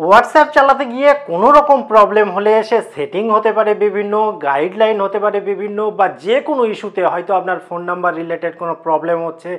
WhatsApp চালাতে গিয়ে কোনো রকম প্রবলেম হলে সে সেটিং হতে পারে বিভিন্ন গাইডলাইন হতে পারে বিভিন্ন বা যে কোনো ইস্যুতে হয়তো আপনার ফোন নাম্বার রিলেটেড কোনো প্রবলেম হচ্ছে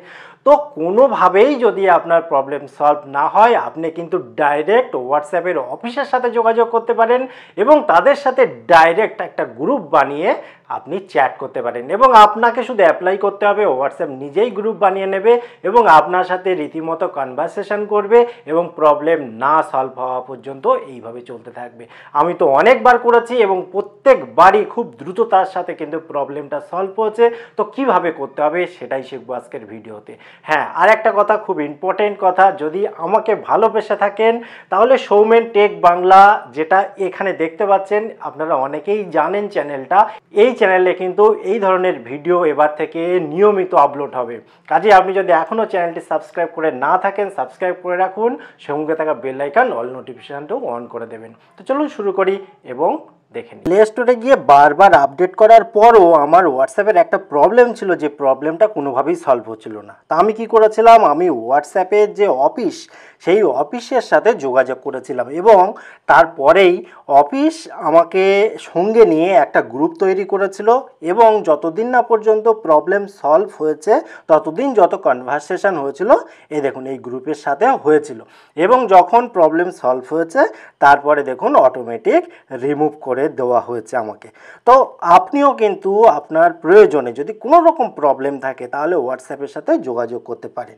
তো কোনোভাবেই যদি আপনার প্রবলেম সলভ না হয় আপনি কিন্তু ডাইরেক্ট হোয়াটসঅ্যাপের অফিসের সাথে যোগাযোগ করতে পারেন এবং তাদের সাথে ডাইরেক্ট একটা গ্রুপ বানিয়ে আপনি চ্যাট করতে পারেন এবং আপনাকে শুধু অ্যাপ্লাই করতে হবে হোয়াটসঅ্যাপ নিজেই গ্রুপ বানিয়ে নেবে এবং আপনার সাথে রীতিমতো কনভারসেশন করবে এবং প্রবলেম না সলভ হওয়া পর্যন্ত এইভাবে চলতে থাকবে আমি তো অনেকবার করেছি এবং প্রত্যেকবারই খুব দ্রুততার সাথে কিন্তু প্রবলেমটা সলভ হচ্ছে তো কিভাবে করতে হবে সেটাই শিখবো আজকের ভিডিওতে হ্যাঁ আর একটা কথা খুব ইম্পর্টেন্ট কথা যদি আমাকে ভালোবেসে থাকেন তাহলে সৌমেন টেক বাংলা যেটা এখানে দেখতে পাচ্ছেন আপনারা অনেকেই জানেন চ্যানেলটা এই চ্যানেলে কিন্তু এই ধরনের ভিডিও এবার থেকে নিয়মিত আপলোড হবে কাজে আপনি যদি এখনও চ্যানেলটি সাবস্ক্রাইব করে না থাকেন সাবস্ক্রাইব করে রাখুন সঙ্গে থাকা বেল আইকন অল নোটিফিকেশানটাও অন করে দেবেন তো চলুন শুরু করি এবং দেখেন প্লে স্টোরে গিয়ে বারবার আপডেট করার পরও আমার হোয়াটসঅ্যাপের একটা প্রবলেম ছিল যে প্রবলেমটা কোনোভাবেই সলভ হচ্ছিল না তা আমি কি করেছিলাম আমি হোয়াটসঅ্যাপের যে অফিস সেই অফিসের সাথে যোগাযোগ করেছিলাম এবং তারপরেই অফিস আমাকে সঙ্গে নিয়ে একটা গ্রুপ তৈরি করেছিল এবং যতদিন না পর্যন্ত প্রবলেম সলভ হয়েছে ততদিন যত কনভারসেশন হয়েছিল এ দেখুন এই গ্রুপের সাথে হয়েছিল এবং যখন প্রবলেম সলভ হয়েছে তারপরে দেখুন অটোমেটিক রিমুভ করে করে দেওয়া হয়েছে আমাকে তো আপনিও কিন্তু আপনার প্রয়োজনে যদি কোনো রকম প্রবলেম থাকে তাহলে হোয়াটসঅ্যাপের সাথে যোগাযোগ করতে পারেন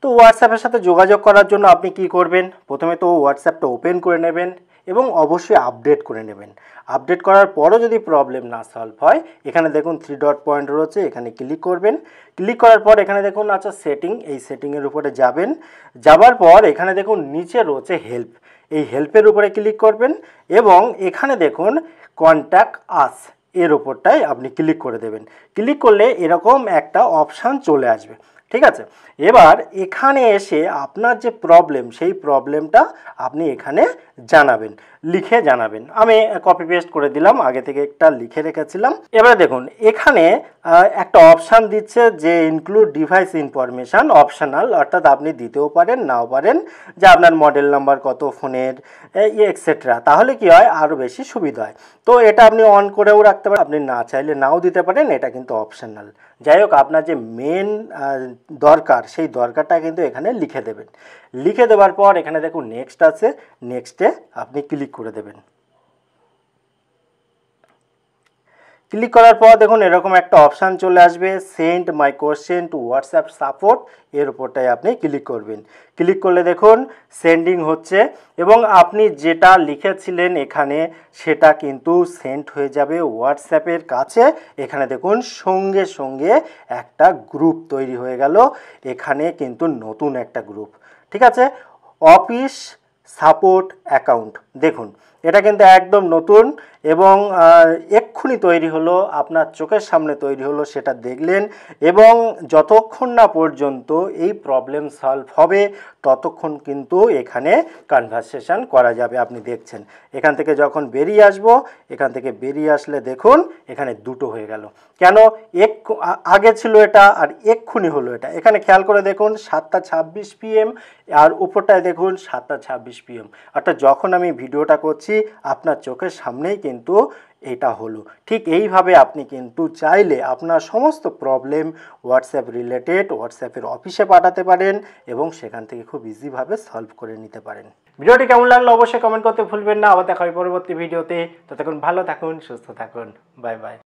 তো হোয়াটসঅ্যাপের সাথে যোগাযোগ করার জন্য আপনি কি করবেন প্রথমে তো হোয়াটসঅ্যাপটা ওপেন করে নেবেন এবং অবশ্যই আপডেট করে নেবেন আপডেট করার পরও যদি প্রবলেম না সলভ হয় এখানে দেখুন থ্রি ডট পয়েন্ট রয়েছে এখানে ক্লিক করবেন ক্লিক করার পর এখানে দেখুন আচ্ছা সেটিং এই সেটিংয়ের উপরে যাবেন যাবার পর এখানে দেখুন নিচে রয়েছে হেল্প এই হেল্পের উপরে ক্লিক করবেন এবং এখানে দেখুন কন্ট্যাক্ট আস এর উপরটাই আপনি ক্লিক করে দেবেন ক্লিক করলে এরকম একটা অপশান চলে আসবে ঠিক আছে এবার এখানে এসে আপনার যে প্রবলেম সেই প্রবলেমটা আপনি এখানে জানাবেন লিখে জানাবেন আমি কপি পেস্ট করে দিলাম আগে থেকে একটা লিখে রেখেছিলাম এবারে দেখুন এখানে একটা অপশান দিচ্ছে যে ইনক্লুড ডিভাইস ইনফরমেশান অপশনাল অর্থাৎ আপনি দিতেও পারেন নাও পারেন যে আপনার মডেল নাম্বার কত ফোনের এক্সেট্রা তাহলে কি হয় আরও বেশি সুবিধা হয় তো এটা আপনি অন করেও রাখতে পারেন আপনি না চাইলে নাও দিতে পারেন এটা কিন্তু অপশনাল যাই হোক আপনার যে মেন দরকার সেই দরকারটা কিন্তু এখানে লিখে দেবেন লিখে দেওয়ার পর এখানে দেখুন নেক্সট আছে নেক্সটে আপনি ক্লিক করে দেবেন ক্লিক করার পর দেখুন এরকম একটা অপশান চলে আসবে send my question to WhatsApp support এর উপরটাই আপনি ক্লিক করবেন ক্লিক করলে দেখুন সেন্ডিং হচ্ছে এবং আপনি যেটা লিখেছিলেন এখানে সেটা কিন্তু সেন্ড হয়ে যাবে হোয়াটসঅ্যাপের কাছে এখানে দেখুন সঙ্গে সঙ্গে একটা গ্রুপ তৈরি হয়ে গেল এখানে কিন্তু নতুন একটা গ্রুপ ঠিক আছে অফিস সাপোর্ট অ্যাকাউন্ট দেখুন এটা কিন্তু একদম নতুন এবং এক্ষুনি তৈরি হলো আপনার চোখের সামনে তৈরি হলো সেটা দেখলেন এবং যতক্ষণ না পর্যন্ত এই প্রবলেম সলভ হবে ততক্ষণ কিন্তু এখানে কনভারসেশন করা যাবে আপনি দেখছেন এখান থেকে যখন বেরিয়ে আসব এখান থেকে বেরিয়ে আসলে দেখুন এখানে দুটো হয়ে গেল কেন এক আগে ছিল এটা আর এক্ষুনি হলো এটা এখানে খেয়াল করে দেখুন সাতটা ছাব্বিশ পিএম আর উপরটায় দেখুন সাতটা ছাব্বিশ পিএম অর্থাৎ যখন আমি ভিডিওটা করছি দিচ্ছি আপনার চোখের সামনেই কিন্তু এটা হলো ঠিক এইভাবে আপনি কিন্তু চাইলে আপনার সমস্ত প্রবলেম হোয়াটসঅ্যাপ রিলেটেড হোয়াটসঅ্যাপের অফিসে পাঠাতে পারেন এবং সেখান থেকে খুব ইজিভাবে সলভ করে নিতে পারেন ভিডিওটি কেমন লাগলো অবশ্যই কমেন্ট করতে ভুলবেন না আবার দেখা হয় পরবর্তী ভিডিওতে ততক্ষণ ভালো থাকুন সুস্থ থাকুন বাই বাই